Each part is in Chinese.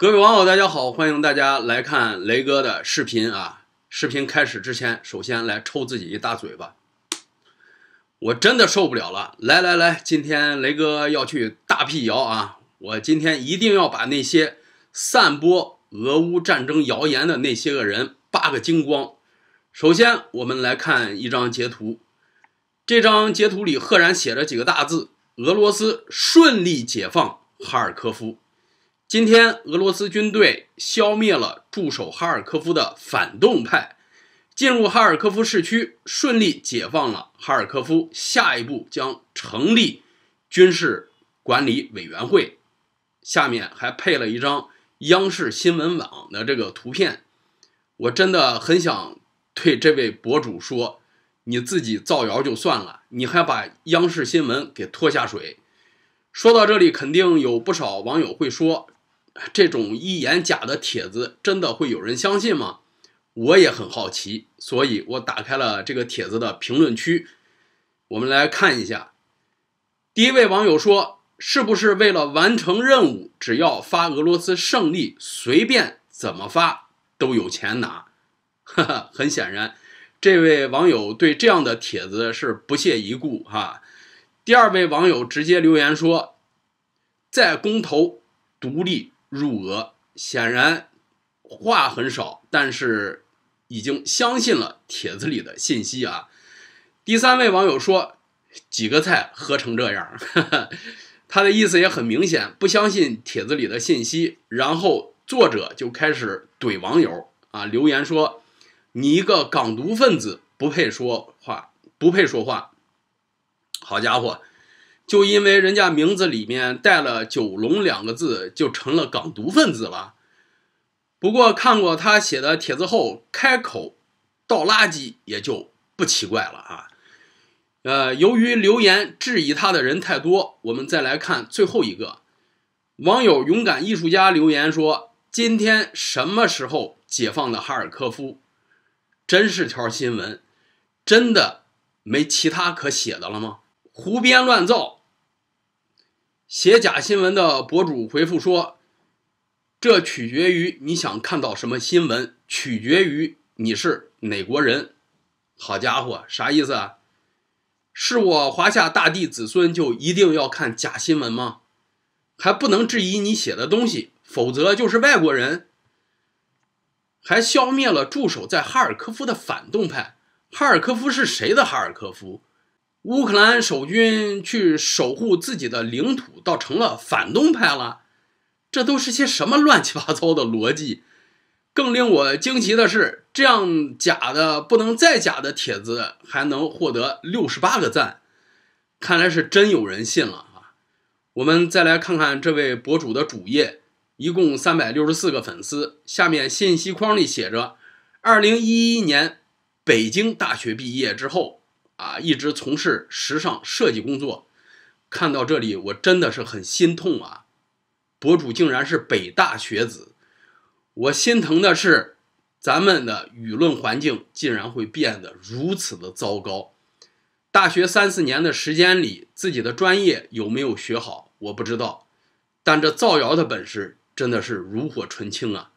各位网友，大家好，欢迎大家来看雷哥的视频啊！视频开始之前，首先来抽自己一大嘴巴，我真的受不了了！来来来，今天雷哥要去大辟谣啊！我今天一定要把那些散播俄乌战争谣言的那些个人扒个精光。首先，我们来看一张截图，这张截图里赫然写着几个大字：“俄罗斯顺利解放哈尔科夫。”今天，俄罗斯军队消灭了驻守哈尔科夫的反动派，进入哈尔科夫市区，顺利解放了哈尔科夫。下一步将成立军事管理委员会。下面还配了一张央视新闻网的这个图片，我真的很想对这位博主说：你自己造谣就算了，你还把央视新闻给拖下水。说到这里，肯定有不少网友会说。这种一言假的帖子，真的会有人相信吗？我也很好奇，所以我打开了这个帖子的评论区，我们来看一下。第一位网友说：“是不是为了完成任务，只要发俄罗斯胜利，随便怎么发都有钱拿？”哈哈，很显然，这位网友对这样的帖子是不屑一顾哈。第二位网友直接留言说：“在公投独立。”入俄显然话很少，但是已经相信了帖子里的信息啊。第三位网友说几个菜喝成这样，他的意思也很明显，不相信帖子里的信息。然后作者就开始怼网友啊，留言说你一个港独分子不配说话，不配说话。好家伙！就因为人家名字里面带了“九龙”两个字，就成了港独分子了。不过看过他写的帖子后，开口倒垃圾也就不奇怪了啊。呃，由于留言质疑他的人太多，我们再来看最后一个网友“勇敢艺术家”留言说：“今天什么时候解放的哈尔科夫？”真是条新闻，真的没其他可写的了吗？胡编乱造。写假新闻的博主回复说：“这取决于你想看到什么新闻，取决于你是哪国人。”好家伙，啥意思啊？是我华夏大地子孙就一定要看假新闻吗？还不能质疑你写的东西，否则就是外国人。还消灭了驻守在哈尔科夫的反动派，哈尔科夫是谁的哈尔科夫？乌克兰守军去守护自己的领土，倒成了反动派了，这都是些什么乱七八糟的逻辑？更令我惊奇的是，这样假的不能再假的帖子还能获得六十八个赞，看来是真有人信了啊！我们再来看看这位博主的主页，一共三百六十四个粉丝。下面信息框里写着：二零一一年北京大学毕业之后。啊，一直从事时尚设计工作。看到这里，我真的是很心痛啊！博主竟然是北大学子，我心疼的是，咱们的舆论环境竟然会变得如此的糟糕。大学三四年的时间里，自己的专业有没有学好，我不知道，但这造谣的本事真的是炉火纯青啊！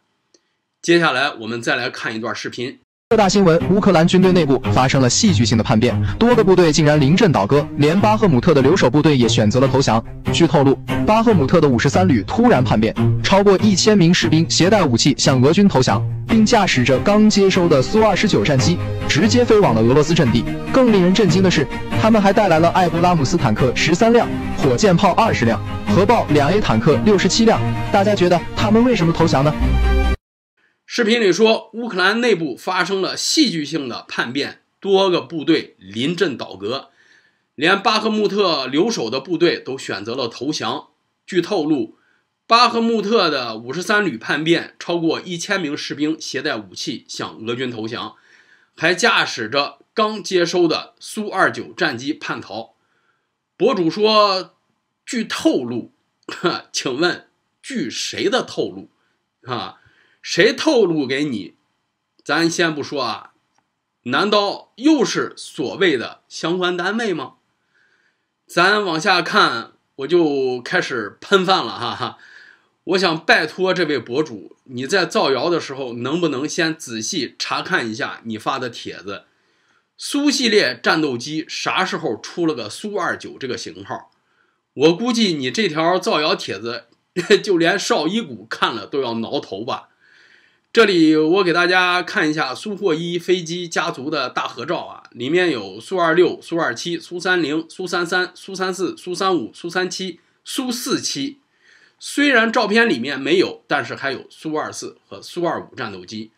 接下来，我们再来看一段视频。各大新闻，乌克兰军队内部发生了戏剧性的叛变，多个部队竟然临阵倒戈，连巴赫姆特的留守部队也选择了投降。据透露，巴赫姆特的五十三旅突然叛变，超过一千名士兵携带武器向俄军投降，并驾驶着刚接收的苏二十九战机，直接飞往了俄罗斯阵地。更令人震惊的是，他们还带来了艾布拉姆斯坦克十三辆，火箭炮二十辆，核爆两 A 坦克六十七辆。大家觉得他们为什么投降呢？视频里说，乌克兰内部发生了戏剧性的叛变，多个部队临阵倒戈，连巴赫穆特留守的部队都选择了投降。据透露，巴赫穆特的五十三旅叛变，超过一千名士兵携带武器向俄军投降，还驾驶着刚接收的苏二九战机叛逃。博主说，据透露，哈，请问据谁的透露，啊？谁透露给你？咱先不说啊，难道又是所谓的相关单位吗？咱往下看，我就开始喷饭了，哈哈！我想拜托这位博主，你在造谣的时候，能不能先仔细查看一下你发的帖子？苏系列战斗机啥时候出了个苏二九这个型号？我估计你这条造谣帖子，就连邵一谷看了都要挠头吧。这里我给大家看一下苏霍伊飞机家族的大合照啊，里面有苏二六、苏二七、苏三零、苏三三、苏三四、苏三五、苏三七、苏四七。虽然照片里面没有，但是还有苏二四和苏二五战斗机。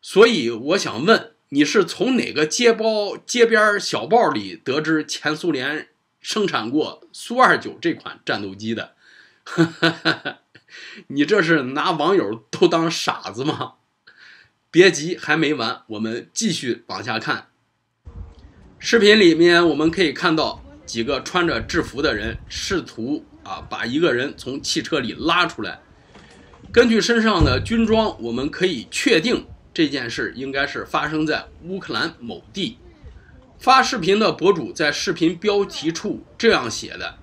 所以我想问，你是从哪个街报、街边小报里得知前苏联生产过苏二九这款战斗机的？哈哈哈哈。你这是拿网友都当傻子吗？别急，还没完，我们继续往下看。视频里面我们可以看到几个穿着制服的人试图啊把一个人从汽车里拉出来。根据身上的军装，我们可以确定这件事应该是发生在乌克兰某地。发视频的博主在视频标题处这样写的。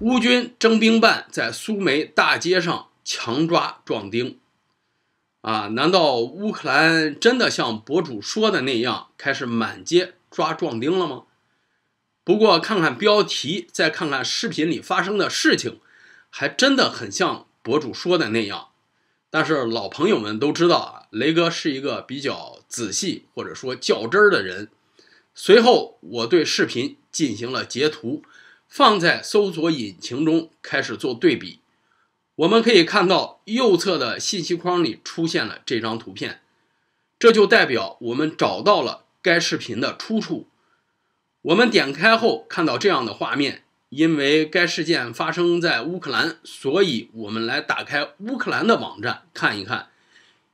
乌军征兵办在苏梅大街上强抓壮丁，啊，难道乌克兰真的像博主说的那样开始满街抓壮丁了吗？不过看看标题，再看看视频里发生的事情，还真的很像博主说的那样。但是老朋友们都知道啊，雷哥是一个比较仔细或者说较真儿的人。随后，我对视频进行了截图。放在搜索引擎中开始做对比，我们可以看到右侧的信息框里出现了这张图片，这就代表我们找到了该视频的出处。我们点开后看到这样的画面，因为该事件发生在乌克兰，所以我们来打开乌克兰的网站看一看。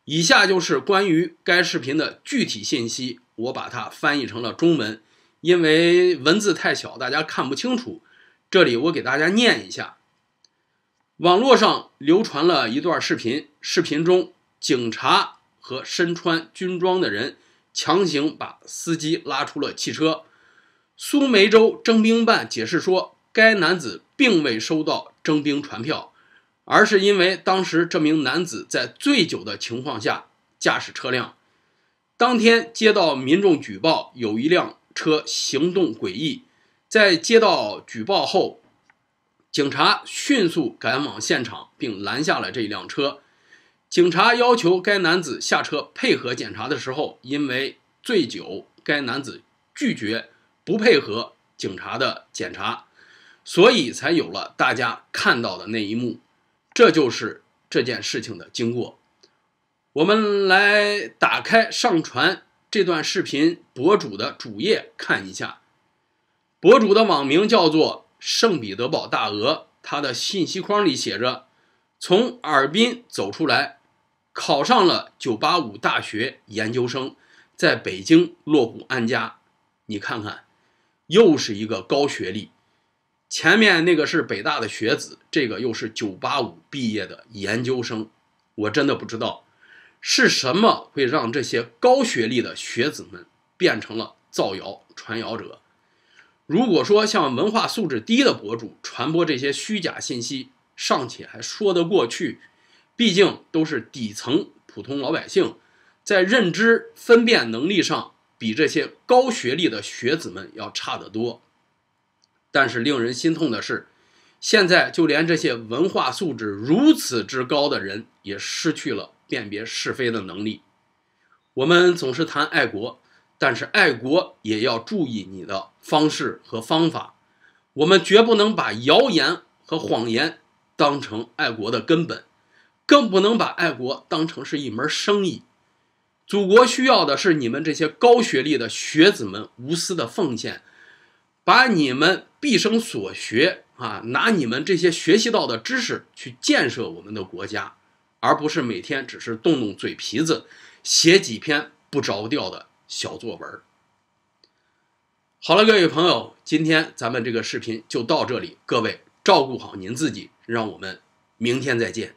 以下就是关于该视频的具体信息，我把它翻译成了中文，因为文字太小，大家看不清楚。这里我给大家念一下，网络上流传了一段视频，视频中警察和身穿军装的人强行把司机拉出了汽车。苏梅州征兵办解释说，该男子并未收到征兵传票，而是因为当时这名男子在醉酒的情况下驾驶车辆。当天接到民众举报，有一辆车行动诡异。在接到举报后，警察迅速赶往现场，并拦下了这辆车。警察要求该男子下车配合检查的时候，因为醉酒，该男子拒绝不配合警察的检查，所以才有了大家看到的那一幕。这就是这件事情的经过。我们来打开上传这段视频博主的主页看一下。博主的网名叫做“圣彼得堡大鹅”，他的信息框里写着：“从哈尔滨走出来，考上了985大学研究生，在北京落户安家。”你看看，又是一个高学历。前面那个是北大的学子，这个又是985毕业的研究生。我真的不知道，是什么会让这些高学历的学子们变成了造谣传谣者。如果说像文化素质低的博主传播这些虚假信息尚且还说得过去，毕竟都是底层普通老百姓，在认知分辨能力上比这些高学历的学子们要差得多。但是令人心痛的是，现在就连这些文化素质如此之高的人也失去了辨别是非的能力。我们总是谈爱国。但是爱国也要注意你的方式和方法，我们绝不能把谣言和谎言当成爱国的根本，更不能把爱国当成是一门生意。祖国需要的是你们这些高学历的学子们无私的奉献，把你们毕生所学啊，拿你们这些学习到的知识去建设我们的国家，而不是每天只是动动嘴皮子，写几篇不着调的。小作文。好了，各位朋友，今天咱们这个视频就到这里。各位照顾好您自己，让我们明天再见。